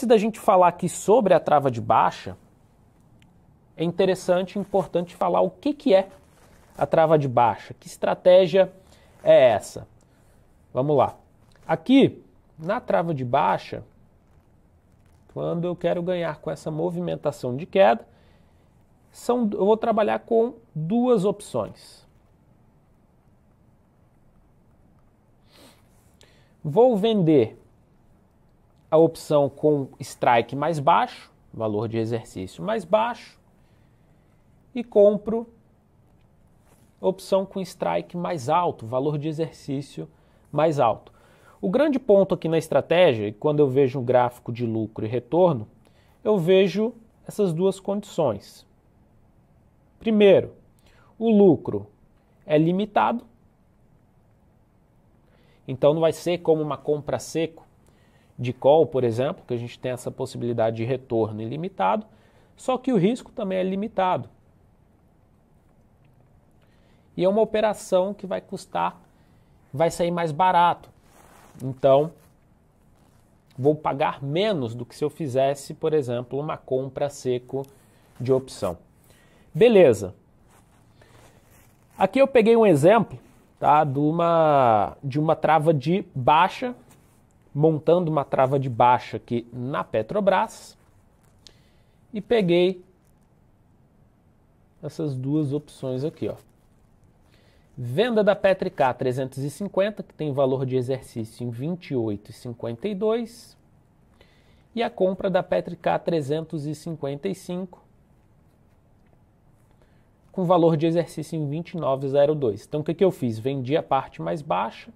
antes da gente falar aqui sobre a trava de baixa, é interessante e importante falar o que, que é a trava de baixa, que estratégia é essa. Vamos lá. Aqui, na trava de baixa, quando eu quero ganhar com essa movimentação de queda, são, eu vou trabalhar com duas opções. Vou vender a opção com strike mais baixo, valor de exercício mais baixo, e compro opção com strike mais alto, valor de exercício mais alto. O grande ponto aqui na estratégia, quando eu vejo um gráfico de lucro e retorno, eu vejo essas duas condições. Primeiro, o lucro é limitado, então não vai ser como uma compra seco de call, por exemplo, que a gente tem essa possibilidade de retorno ilimitado, só que o risco também é limitado. E é uma operação que vai custar, vai sair mais barato. Então, vou pagar menos do que se eu fizesse, por exemplo, uma compra seco de opção. Beleza. Aqui eu peguei um exemplo tá, de, uma, de uma trava de baixa montando uma trava de baixa aqui na Petrobras e peguei essas duas opções aqui, ó. Venda da Petricar 350, que tem valor de exercício em 28,52, e a compra da Petricar 355 com valor de exercício em 29,02. Então o que, que eu fiz? Vendi a parte mais baixa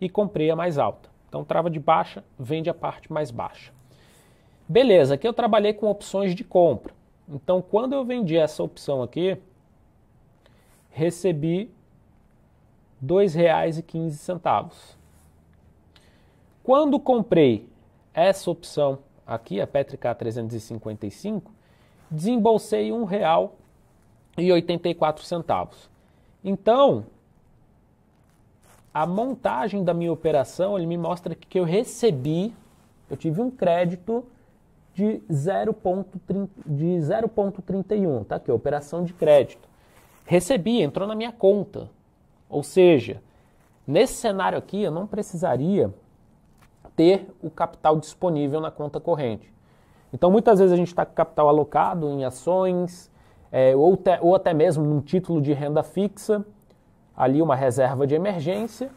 e comprei a mais alta. Então, trava de baixa vende a parte mais baixa. Beleza, aqui eu trabalhei com opções de compra. Então, quando eu vendi essa opção aqui, recebi R$ 2,15. Quando comprei essa opção aqui, a Petrica 355, desembolsei R$ 1,84. Então, a montagem da minha operação, ele me mostra que eu recebi, eu tive um crédito de 0.31, de 0 tá aqui, operação de crédito. Recebi, entrou na minha conta. Ou seja, nesse cenário aqui eu não precisaria ter o capital disponível na conta corrente. Então muitas vezes a gente está com capital alocado em ações é, ou, te, ou até mesmo num título de renda fixa ali uma reserva de emergência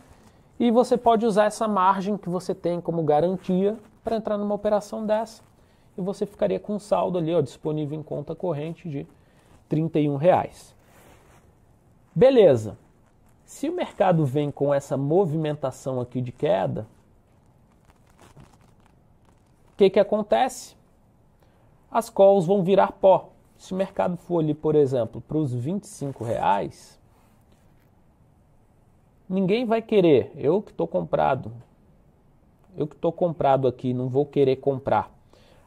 e você pode usar essa margem que você tem como garantia para entrar numa operação dessa e você ficaria com um saldo ali ó, disponível em conta corrente de R$ reais. Beleza. Se o mercado vem com essa movimentação aqui de queda, o que, que acontece? As calls vão virar pó. Se o mercado for ali, por exemplo, para os R$ reais, ninguém vai querer. Eu que estou comprado. Eu que estou comprado aqui, não vou querer comprar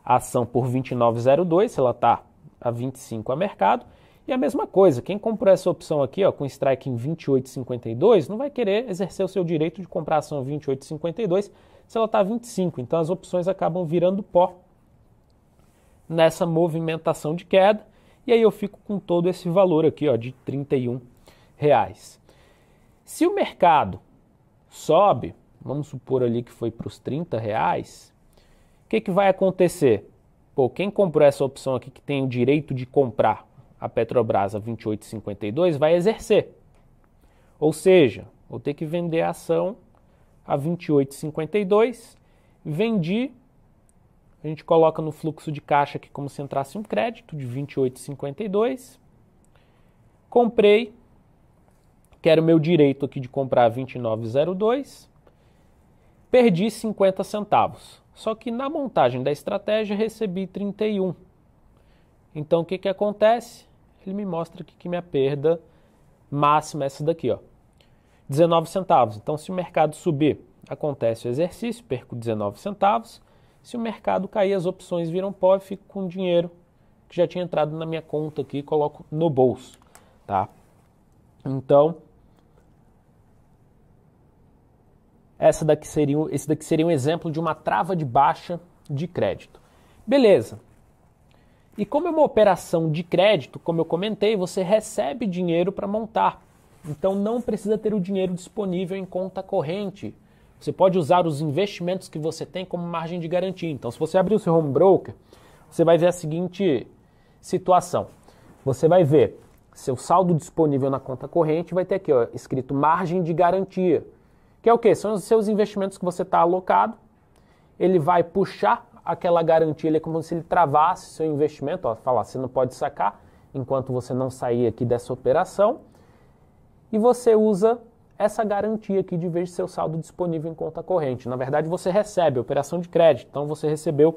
a ação por 29,02, ela está a 25 a mercado. E a mesma coisa, quem comprou essa opção aqui ó, com strike em 28,52 não vai querer exercer o seu direito de comprar a ação 28,52 se ela está a 25. Então as opções acabam virando pó nessa movimentação de queda. E aí eu fico com todo esse valor aqui ó, de R$ 31. Reais. Se o mercado sobe, vamos supor ali que foi para os 30 reais, o que, que vai acontecer? Pô, quem comprou essa opção aqui que tem o direito de comprar a Petrobras a 28,52 vai exercer. Ou seja, vou ter que vender a ação a 28,52, vendi, a gente coloca no fluxo de caixa aqui como se entrasse um crédito de 28,52, comprei Quero meu direito aqui de comprar 29,02. Perdi 50 centavos. Só que na montagem da estratégia recebi 31. Então o que, que acontece? Ele me mostra aqui que minha perda máxima é essa daqui, ó. 19 centavos. Então se o mercado subir, acontece o exercício, perco 19 centavos. Se o mercado cair, as opções viram pó e fico com dinheiro que já tinha entrado na minha conta aqui coloco no bolso, tá? Então, essa daqui seria, esse daqui seria um exemplo de uma trava de baixa de crédito. Beleza. E como é uma operação de crédito, como eu comentei, você recebe dinheiro para montar. Então não precisa ter o dinheiro disponível em conta corrente. Você pode usar os investimentos que você tem como margem de garantia. Então, se você abrir o seu home broker, você vai ver a seguinte situação. Você vai ver seu saldo disponível na conta corrente vai ter aqui, ó, escrito margem de garantia. Que é o que? São os seus investimentos que você está alocado. Ele vai puxar aquela garantia, ele é como se ele travasse seu investimento, ó, falar, você não pode sacar enquanto você não sair aqui dessa operação. E você usa essa garantia aqui de vez seu saldo disponível em conta corrente. Na verdade, você recebe operação de crédito, então você recebeu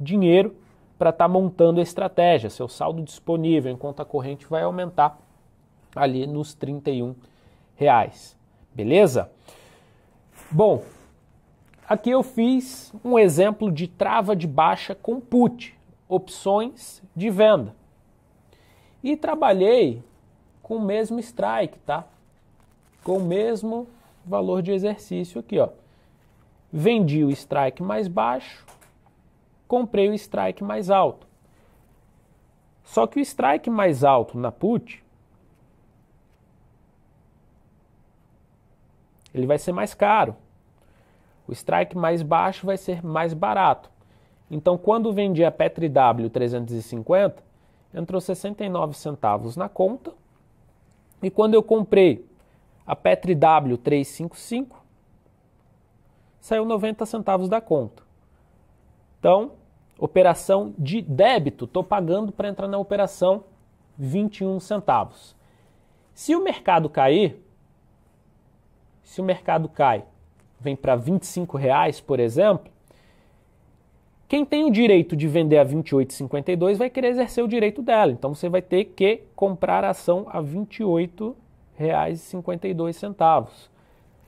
dinheiro para estar tá montando a estratégia. Seu saldo disponível em conta corrente vai aumentar ali nos 31 reais. Beleza? Bom, aqui eu fiz um exemplo de trava de baixa com put, opções de venda. E trabalhei com o mesmo strike, tá? Com o mesmo valor de exercício aqui, ó. Vendi o strike mais baixo, comprei o strike mais alto. Só que o strike mais alto na put ele vai ser mais caro. O strike mais baixo vai ser mais barato. Então, quando vendi a Petri W 350, entrou 69 centavos na conta. E quando eu comprei a Petri W 355, saiu 90 centavos da conta. Então, operação de débito, estou pagando para entrar na operação 21 centavos. Se o mercado cair, se o mercado cai, vem para 25 reais, por exemplo, quem tem o direito de vender a 28,52 vai querer exercer o direito dela. Então você vai ter que comprar a ação a R$ 28,52.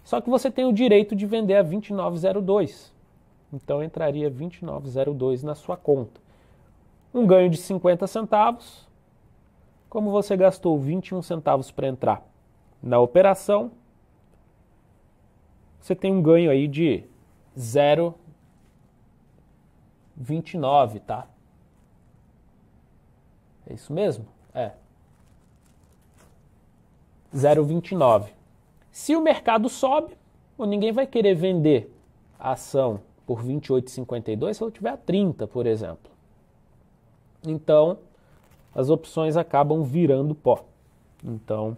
Só que você tem o direito de vender a 29,02. Então entraria 29,02 na sua conta. Um ganho de 50 centavos. Como você gastou 21 centavos para entrar na operação, você tem um ganho aí de 0,29, tá? É isso mesmo? É. 0,29. Se o mercado sobe, ninguém vai querer vender a ação por 28,52 se ela tiver a 30, por exemplo. Então, as opções acabam virando pó. Então,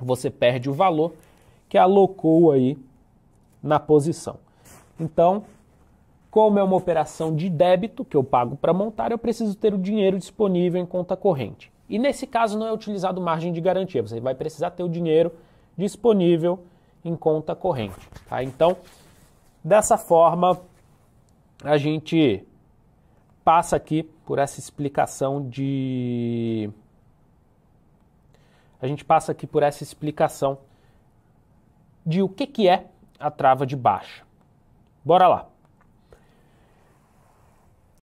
você perde o valor que alocou aí na posição. Então, como é uma operação de débito que eu pago para montar, eu preciso ter o dinheiro disponível em conta corrente. E nesse caso não é utilizado margem de garantia, você vai precisar ter o dinheiro disponível em conta corrente. Tá? Então, dessa forma, a gente passa aqui por essa explicação de. A gente passa aqui por essa explicação de o que, que é a trava de baixa. Bora lá!